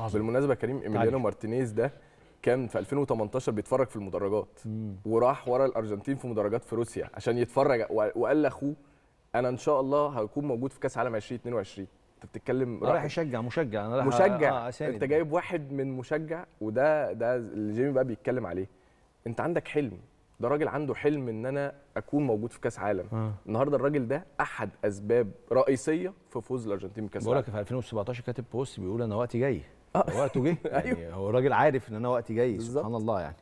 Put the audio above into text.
عظيم. آه، بالمناسبه كريم ايميليانو مارتينيز ده كان في 2018 بيتفرج في المدرجات مم. وراح ورا الارجنتين في مدرجات في روسيا عشان يتفرج وقال لاخوه انا ان شاء الله هكون موجود في كاس عالم 2022 انت بتتكلم رايح يشجع مشجع انا رايح مشجع آه, آه، انت جايب واحد من مشجع وده ده اللي جيمي بقى بيتكلم عليه انت عندك حلم ده راجل عنده حلم ان انا اكون موجود في كاس عالم آه. النهارده الراجل ده احد اسباب رئيسيه في فوز الارجنتين بكاس العالم بقول لك في 2017 كاتب بوست بيقول انا وقتي جاي وقته جه أيوه. يعني هو الراجل عارف ان انا وقتي جاي سبحان الله يعني